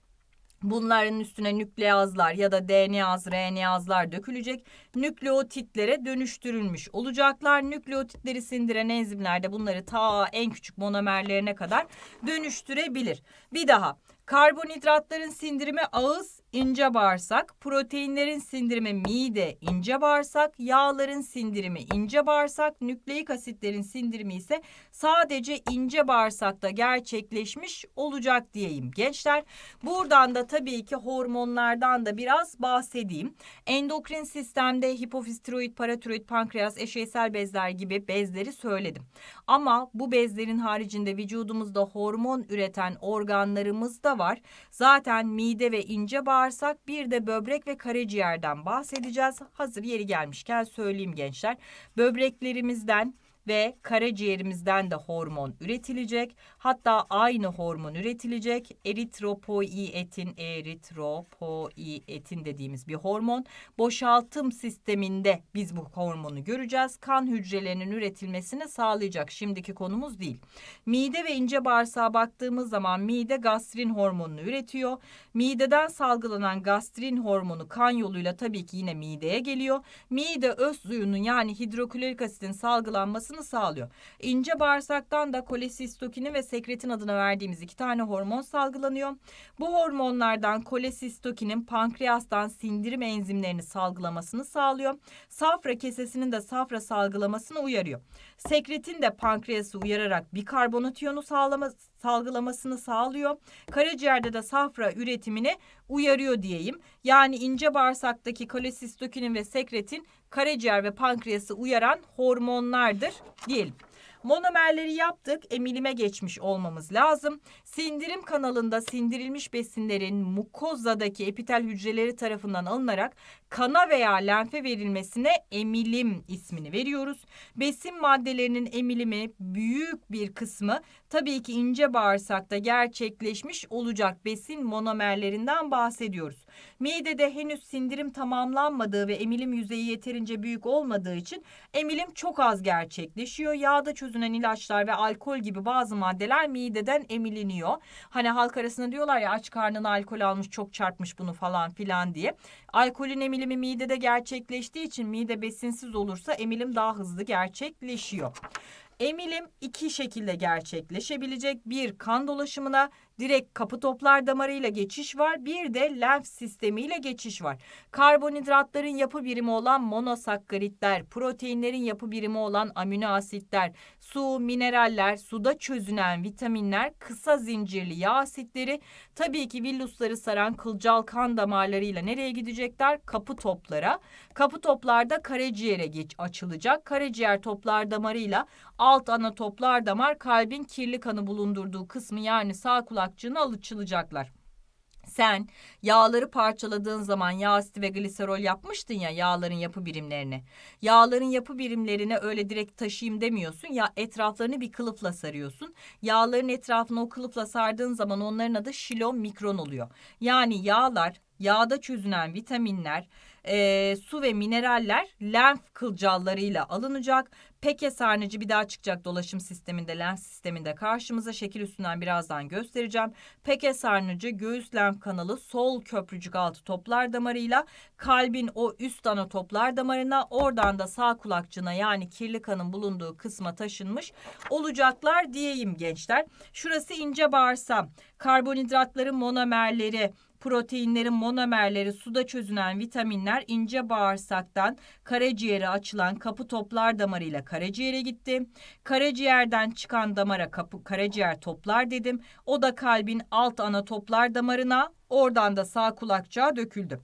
Speaker 1: Bunların üstüne nükleazlar ya da DNAz, RNAzlar dökülecek. Nükleotitlere dönüştürülmüş olacaklar. Nükleotitleri sindiren enzimler de bunları ta en küçük monomerlerine kadar dönüştürebilir. Bir daha karbonhidratların sindirimi ağız ince bağırsak, proteinlerin sindirimi mide, ince bağırsak, yağların sindirimi ince bağırsak, nükleik asitlerin sindirimi ise sadece ince bağırsakta gerçekleşmiş olacak diyeyim gençler. Buradan da tabii ki hormonlardan da biraz bahsedeyim. Endokrin sistemde hipofiz, tiroid, paratiroid, pankreas, eşeysel bezler gibi bezleri söyledim. Ama bu bezlerin haricinde vücudumuzda hormon üreten organlarımız da var. Zaten mide ve ince bağırsak bağırsak bir de böbrek ve karaciğerden bahsedeceğiz. Hazır yeri gelmişken söyleyeyim gençler. Böbreklerimizden ve karaciğerimizden de hormon üretilecek. Hatta aynı hormon üretilecek. Eritropoietin, eritropoietin dediğimiz bir hormon. Boşaltım sisteminde biz bu hormonu göreceğiz. Kan hücrelerinin üretilmesini sağlayacak. Şimdiki konumuz değil. Mide ve ince bağırsağa baktığımız zaman mide gastrin hormonunu üretiyor. Mideden salgılanan gastrin hormonu kan yoluyla tabii ki yine mideye geliyor. Mide öz suyunun yani hidroklorik asidin salgılanmasını oluşmasını sağlıyor. İnce bağırsaktan da kolesistokinin ve sekretin adını verdiğimiz iki tane hormon salgılanıyor. Bu hormonlardan kolesistokinin pankreastan sindirim enzimlerini salgılamasını sağlıyor. Safra kesesinin de safra salgılamasını uyarıyor. Sekretin de pankreası uyararak bikarbonat iyonu sağlama, salgılamasını sağlıyor. Karaciğerde de safra üretimini uyarıyor diyeyim. Yani ince bağırsaktaki kolesistokinin ve sekretin karaciğer ve pankreası uyaran hormonlardır diyelim. Monomerleri yaptık, emilime geçmiş olmamız lazım. Sindirim kanalında sindirilmiş besinlerin mukozadaki epitel hücreleri tarafından alınarak kana veya lenfe verilmesine emilim ismini veriyoruz. Besin maddelerinin emilimi büyük bir kısmı tabii ki ince bağırsakta gerçekleşmiş olacak besin monomerlerinden bahsediyoruz. Midede henüz sindirim tamamlanmadığı ve emilim yüzeyi yeterince büyük olmadığı için emilim çok az gerçekleşiyor. Yağda çözünen ilaçlar ve alkol gibi bazı maddeler mideden emiliniyor. Hani halk arasında diyorlar ya aç karnına alkol almış çok çarpmış bunu falan filan diye. Alkolün emilimi midede gerçekleştiği için mide besinsiz olursa emilim daha hızlı gerçekleşiyor. Emilim iki şekilde gerçekleşebilecek. Bir kan dolaşımına, Direkt kapı toplar damarıyla geçiş var. Bir de lenf sistemiyle geçiş var. Karbonhidratların yapı birimi olan monosakkaritler, proteinlerin yapı birimi olan amino asitler, su, mineraller, suda çözünen vitaminler, kısa zincirli yağ asitleri tabii ki villusları saran kılcal kan damarlarıyla nereye gidecekler? Kapı toplara. Kapı toplarda karaciğere geç açılacak. Karaciğer toplar damarıyla alt ana toplar damar kalbin kirli kanı bulundurduğu kısmı yani sağ kulak kapakçığına alışılacaklar. Sen yağları parçaladığın zaman yağ asit ve gliserol yapmıştın ya yağların yapı birimlerini. Yağların yapı birimlerine öyle direkt taşıyayım demiyorsun. Ya etraflarını bir kılıfla sarıyorsun. Yağların etrafını o kılıfla sardığın zaman onların adı şilon mikron oluyor. Yani yağlar, yağda çözünen vitaminler, e, su ve mineraller lenf kılcallarıyla alınacak Peke sarnıcı bir daha çıkacak dolaşım sisteminde, lens sisteminde karşımıza. Şekil üstünden birazdan göstereceğim. Peke sarnıcı göğüs lenf kanalı sol köprücük altı toplar damarıyla kalbin o üst ana toplar damarına oradan da sağ kulakçına yani kirli kanın bulunduğu kısma taşınmış olacaklar diyeyim gençler. Şurası ince bağırsam, karbonhidratların monomerleri, Proteinlerin monomerleri, suda çözünen vitaminler ince bağırsaktan karaciğere açılan kapı toplar damarıyla karaciğere gitti. Karaciğerden çıkan damara kapı karaciğer toplar dedim. O da kalbin alt ana toplar damarına, oradan da sağ kulakçığa döküldü.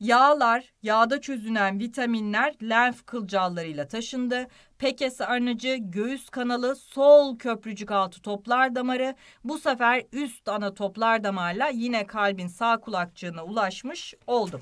Speaker 1: Yağlar, yağda çözünen vitaminler lenf kılcallarıyla taşındı. Pekes arnacı, göğüs kanalı, sol köprücük altı toplar damarı bu sefer üst ana toplar damarla yine kalbin sağ kulakçığına ulaşmış oldu.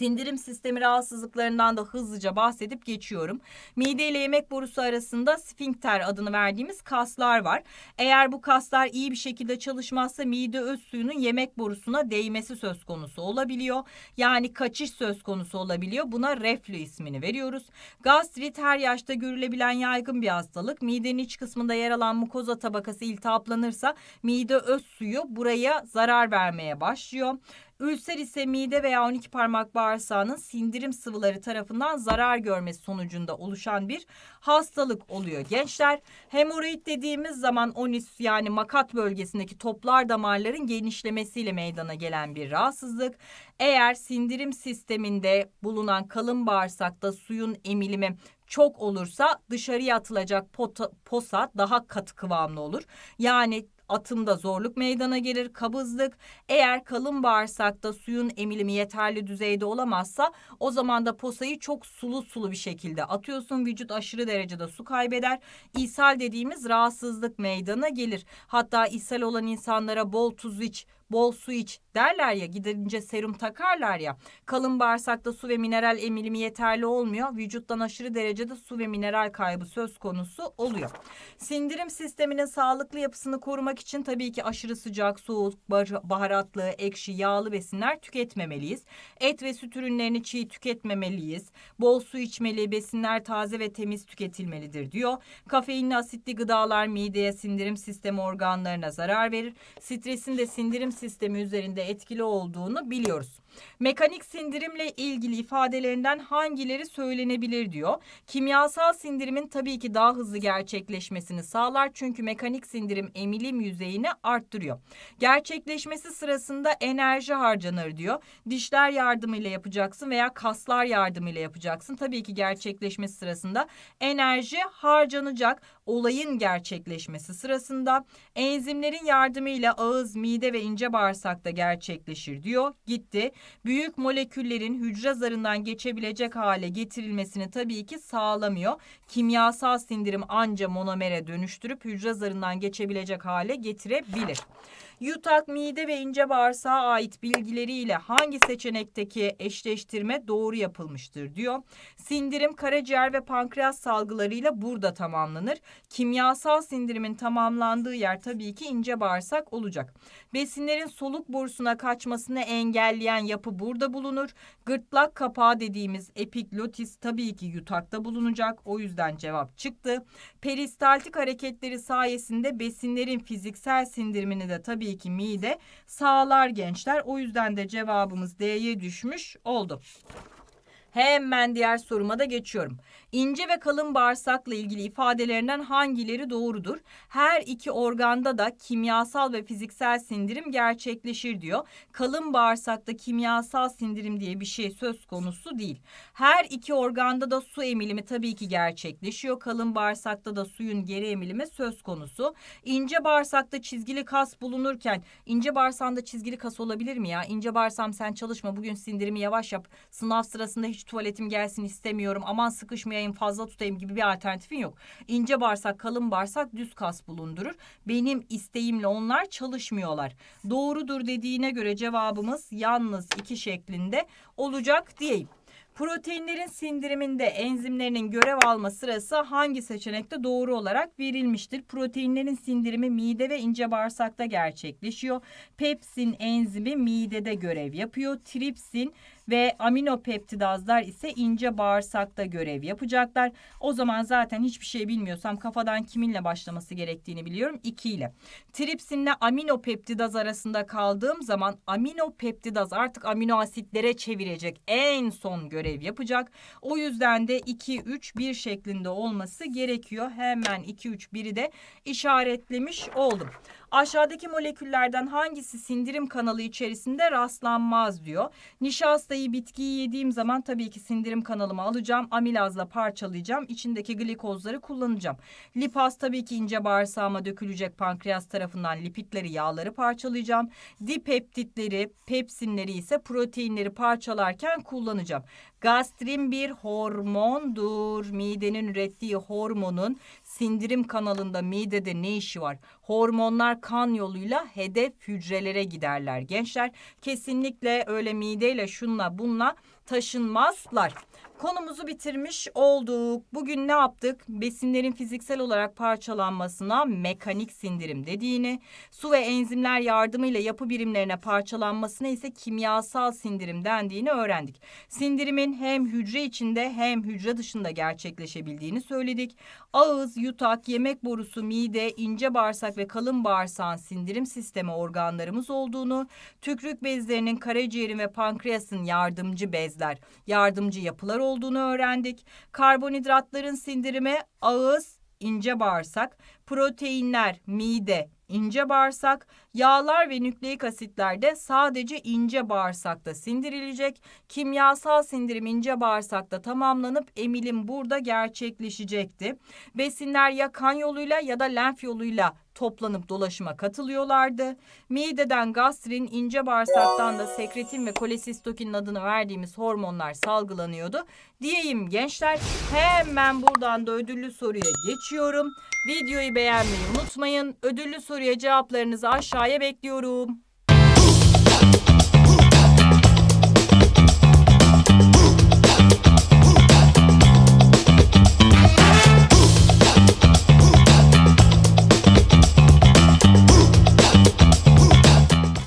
Speaker 1: Sindirim sistemi rahatsızlıklarından da hızlıca bahsedip geçiyorum. Mide ile yemek borusu arasında sfinkter adını verdiğimiz kaslar var. Eğer bu kaslar iyi bir şekilde çalışmazsa mide öz suyunun yemek borusuna değmesi söz konusu olabiliyor. Yani kaçış söz konusu olabiliyor. Buna reflü ismini veriyoruz. Gastrit her yaşta görülebilen yaygın bir hastalık. Midenin iç kısmında yer alan mukoza tabakası iltihaplanırsa mide öz suyu buraya zarar vermeye başlıyor. Ülser ise mide veya 12 parmak bağırsağının sindirim sıvıları tarafından zarar görmesi sonucunda oluşan bir hastalık oluyor gençler. Hemoroid dediğimiz zaman onüs yani makat bölgesindeki toplar damarların genişlemesiyle meydana gelen bir rahatsızlık. Eğer sindirim sisteminde bulunan kalın bağırsakta suyun emilimi çok olursa dışarıya atılacak pota, posa daha katı kıvamlı olur. Yani Atımda zorluk meydana gelir, kabızlık. Eğer kalın bağırsakta suyun emilimi yeterli düzeyde olamazsa o zaman da posayı çok sulu sulu bir şekilde atıyorsun. Vücut aşırı derecede su kaybeder. İshal dediğimiz rahatsızlık meydana gelir. Hatta ishal olan insanlara bol tuz iç, bol su iç derler ya gidince serum takarlar ya. Kalın bağırsakta su ve mineral emilimi yeterli olmuyor. Vücuttan aşırı derecede su ve mineral kaybı söz konusu oluyor. Sindirim sisteminin sağlıklı yapısını korumak için tabii ki aşırı sıcak, soğuk, baharatlı, ekşi, yağlı besinler tüketmemeliyiz. Et ve süt ürünlerini çiğ tüketmemeliyiz. Bol su içmeli, besinler taze ve temiz tüketilmelidir diyor. Kafeinli asitli gıdalar mideye, sindirim sistemi organlarına zarar verir. Stresin de sindirim sistemi üzerinde etkili olduğunu biliyoruz. Mekanik sindirimle ilgili ifadelerinden hangileri söylenebilir diyor. Kimyasal sindirimin tabii ki daha hızlı gerçekleşmesini sağlar çünkü mekanik sindirim emilim yüzeyini arttırıyor. Gerçekleşmesi sırasında enerji harcanır diyor. Dişler yardımıyla yapacaksın veya kaslar yardımıyla yapacaksın. Tabii ki gerçekleşmesi sırasında enerji harcanacak olayın gerçekleşmesi sırasında enzimlerin yardımıyla ağız, mide ve ince bağırsakta gerçekleşir diyor. Gitti. Büyük moleküllerin hücre zarından geçebilecek hale getirilmesini tabii ki sağlamıyor. Kimyasal sindirim anca monomere dönüştürüp hücre zarından geçebilecek hale getirebilir yutak, mide ve ince bağırsağa ait bilgileriyle hangi seçenekteki eşleştirme doğru yapılmıştır diyor. Sindirim karaciğer ve pankreas salgılarıyla burada tamamlanır. Kimyasal sindirimin tamamlandığı yer tabii ki ince bağırsak olacak. Besinlerin soluk borusuna kaçmasını engelleyen yapı burada bulunur. Gırtlak kapağı dediğimiz epiklotis tabii ki yutakta bulunacak. O yüzden cevap çıktı. Peristaltik hareketleri sayesinde besinlerin fiziksel sindirimini de tabii tabii ki mide sağlar gençler. O yüzden de cevabımız D'ye düşmüş oldu. Hemen diğer soruma da geçiyorum ince ve kalın bağırsakla ilgili ifadelerinden hangileri doğrudur? Her iki organda da kimyasal ve fiziksel sindirim gerçekleşir diyor. Kalın bağırsakta kimyasal sindirim diye bir şey söz konusu değil. Her iki organda da su emilimi tabii ki gerçekleşiyor. Kalın bağırsakta da suyun geri emilimi söz konusu. İnce bağırsakta çizgili kas bulunurken ince bağırsakta çizgili kas olabilir mi ya? İnce bağırsam sen çalışma bugün sindirimi yavaş yap. Sınav sırasında hiç tuvaletim gelsin istemiyorum. Aman sıkışmaya tutmayayım, fazla tutayım gibi bir alternatifin yok. İnce bağırsak, kalın bağırsak düz kas bulundurur. Benim isteğimle onlar çalışmıyorlar. Doğrudur dediğine göre cevabımız yalnız iki şeklinde olacak diyeyim. Proteinlerin sindiriminde enzimlerinin görev alma sırası hangi seçenekte doğru olarak verilmiştir? Proteinlerin sindirimi mide ve ince bağırsakta gerçekleşiyor. Pepsin enzimi midede görev yapıyor. Tripsin ve aminopeptidazlar ise ince bağırsakta görev yapacaklar. O zaman zaten hiçbir şey bilmiyorsam kafadan kiminle başlaması gerektiğini biliyorum. 2 ile. Tripsinle aminopeptidaz arasında kaldığım zaman aminopeptidaz artık amino asitlere çevirecek. En son görev yapacak. O yüzden de 2 3 1 şeklinde olması gerekiyor. Hemen 2 3 1'i de işaretlemiş oldum. Aşağıdaki moleküllerden hangisi sindirim kanalı içerisinde rastlanmaz diyor. Nişastayı bitkiyi yediğim zaman tabii ki sindirim kanalıma alacağım. Amilazla parçalayacağım. İçindeki glikozları kullanacağım. Lipaz tabii ki ince bağırsağıma dökülecek pankreas tarafından lipitleri, yağları parçalayacağım. Dipeptitleri, pepsinleri ise proteinleri parçalarken kullanacağım. Gastrin bir hormondur. Midenin ürettiği hormonun sindirim kanalında midede ne işi var? Hormonlar kan yoluyla hedef hücrelere giderler gençler. Kesinlikle öyle mideyle şunla bunla taşınmazlar. Konumuzu bitirmiş olduk. Bugün ne yaptık? Besinlerin fiziksel olarak parçalanmasına mekanik sindirim dediğini, su ve enzimler yardımıyla yapı birimlerine parçalanmasına ise kimyasal sindirim dendiğini öğrendik. Sindirimin hem hücre içinde hem hücre dışında gerçekleşebildiğini söyledik. Ağız, yutak, yemek borusu, mide, ince bağırsak ve kalın bağırsağın sindirim sistemi organlarımız olduğunu, tükürük bezlerinin karaciğerin ve pankreasın yardımcı bezler, yardımcı yapılar olduğunu, olduğunu öğrendik. Karbonhidratların sindirimi ağız, ince bağırsak, proteinler, mide, ince bağırsak, yağlar ve nükleik asitler de sadece ince bağırsakta sindirilecek. Kimyasal sindirim ince bağırsakta tamamlanıp emilim burada gerçekleşecekti. Besinler ya kan yoluyla ya da lenf yoluyla toplanıp dolaşıma katılıyorlardı. Mideden gastrin, ince bağırsaktan da sekretin ve kolesistokinin adını verdiğimiz hormonlar salgılanıyordu. Diyeyim gençler hemen buradan da ödüllü soruya geçiyorum. Videoyu beğenmeyi unutmayın. Ödüllü soruya cevaplarınızı aşağıya bekliyorum.